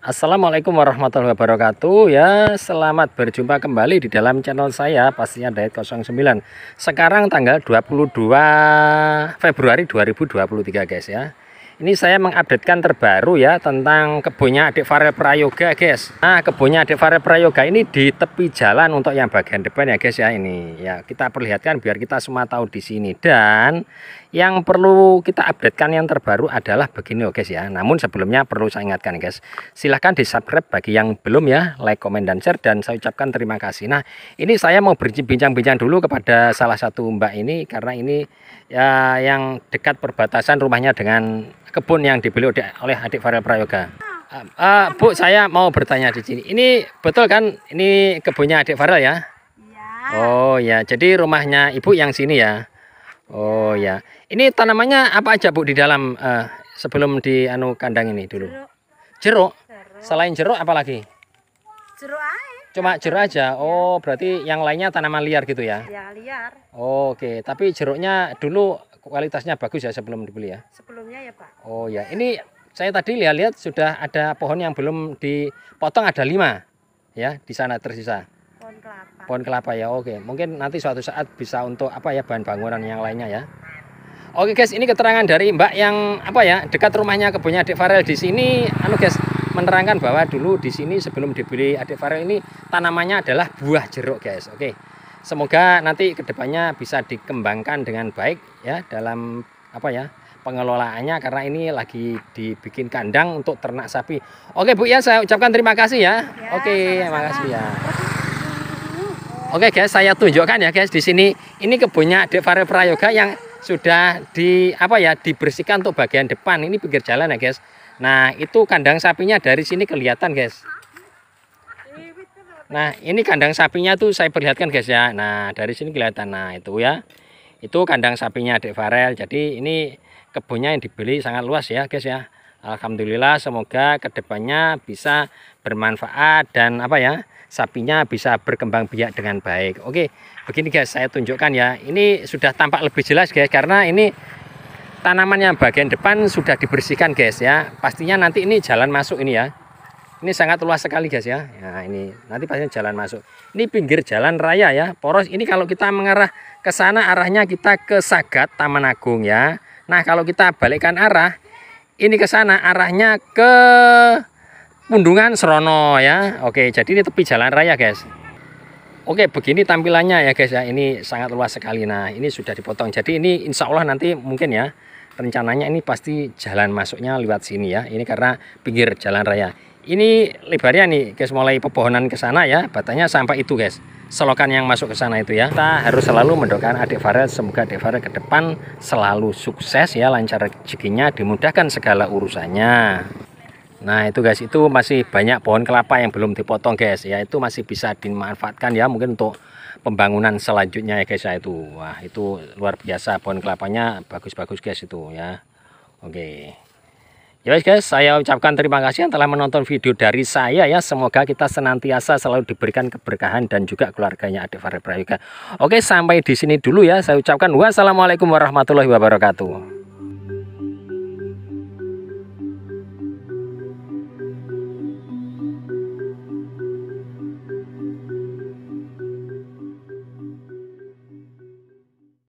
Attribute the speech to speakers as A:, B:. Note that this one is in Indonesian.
A: Assalamualaikum warahmatullahi wabarakatuh ya selamat berjumpa kembali di dalam channel saya pastinya Diet 09 sekarang tanggal 22 Februari 2023 guys ya ini saya mengupdatekan terbaru ya tentang kebunnya adik Farel Prayoga guys. Nah kebunnya adik Farel Prayoga ini di tepi jalan untuk yang bagian depan ya guys ya ini. Ya kita perlihatkan biar kita semua tahu di sini. Dan yang perlu kita updatekan yang terbaru adalah begini oh, guys ya. Namun sebelumnya perlu saya ingatkan guys. Silahkan di subscribe bagi yang belum ya. Like, komen, dan share. Dan saya ucapkan terima kasih. Nah ini saya mau berbincang-bincang dulu kepada salah satu mbak ini. Karena ini ya yang dekat perbatasan rumahnya dengan kebun yang dibeli oleh adik Farel Prayoga. Uh, uh, Bu, saya mau bertanya di sini. Ini betul kan? Ini kebunnya adik Farel ya? Iya. Oh ya, jadi rumahnya ibu yang sini ya? Oh ya. Ini tanamannya apa aja Bu di dalam uh, sebelum di anu kandang ini dulu? Jeruk. Jeruk. Selain jeruk apa lagi? jeruk aja. Cuma jeruk iya. aja. Oh, berarti yang lainnya tanaman liar gitu ya? Ya, liar. Oh, Oke, okay. tapi jeruknya dulu kualitasnya bagus ya sebelum dibeli ya? Sebelumnya ya, Pak. Oh ya, ini saya tadi lihat-lihat sudah ada pohon yang belum dipotong ada lima ya di sana tersisa. Pohon kelapa. Pohon kelapa ya, oke. Okay. Mungkin nanti suatu saat bisa untuk apa ya bahan bangunan yang lainnya ya. Oke okay guys, ini keterangan dari Mbak yang apa ya dekat rumahnya kebunnya Adik Farel di sini. Anu guys, menerangkan bahwa dulu di sini sebelum diberi adik Farel ini tanamannya adalah buah jeruk guys oke semoga nanti kedepannya bisa dikembangkan dengan baik ya dalam apa ya pengelolaannya karena ini lagi dibikin kandang untuk ternak sapi oke Bu ya saya ucapkan terima kasih ya, ya oke makasih terima kasih ya Oke guys, saya tunjukkan ya guys di sini ini kebunnya Adik Farel Prayoga yang sudah di apa ya dibersihkan untuk bagian depan ini pinggir jalan ya guys nah itu kandang sapinya dari sini kelihatan guys nah ini kandang sapinya tuh saya perlihatkan guys ya nah dari sini kelihatan nah itu ya itu kandang sapinya adik Farel jadi ini kebunnya yang dibeli sangat luas ya guys ya Alhamdulillah semoga kedepannya bisa bermanfaat dan apa ya sapinya bisa berkembang biak dengan baik oke begini guys saya tunjukkan ya ini sudah tampak lebih jelas guys karena ini tanamannya bagian depan sudah dibersihkan guys ya pastinya nanti ini jalan masuk ini ya ini sangat luas sekali guys ya nah ini nanti pastinya jalan masuk ini pinggir jalan raya ya poros ini kalau kita mengarah ke sana arahnya kita ke Sagat Taman Agung ya nah kalau kita balikkan arah ini ke sana arahnya ke Pundungan Serono ya. Oke, jadi ini tepi jalan raya, guys. Oke, begini tampilannya ya, guys ya. Ini sangat luas sekali. Nah, ini sudah dipotong. Jadi ini insya Allah nanti mungkin ya rencananya ini pasti jalan masuknya lewat sini ya. Ini karena pinggir jalan raya ini lebarnya nih guys mulai pepohonan ke sana ya batanya sampai itu guys selokan yang masuk ke sana itu ya kita harus selalu mendoakan adik Farel semoga adik Farel ke depan selalu sukses ya lancar rezekinya dimudahkan segala urusannya nah itu guys itu masih banyak pohon kelapa yang belum dipotong guys ya itu masih bisa dimanfaatkan ya mungkin untuk pembangunan selanjutnya ya guys ya itu wah itu luar biasa pohon kelapanya bagus-bagus guys itu ya oke okay. Ya guys, saya ucapkan terima kasih yang telah menonton video dari saya ya. Semoga kita senantiasa selalu diberikan keberkahan dan juga keluarganya Adik Farid Prayoga. Oke, sampai di sini dulu ya. Saya ucapkan wassalamualaikum warahmatullahi wabarakatuh.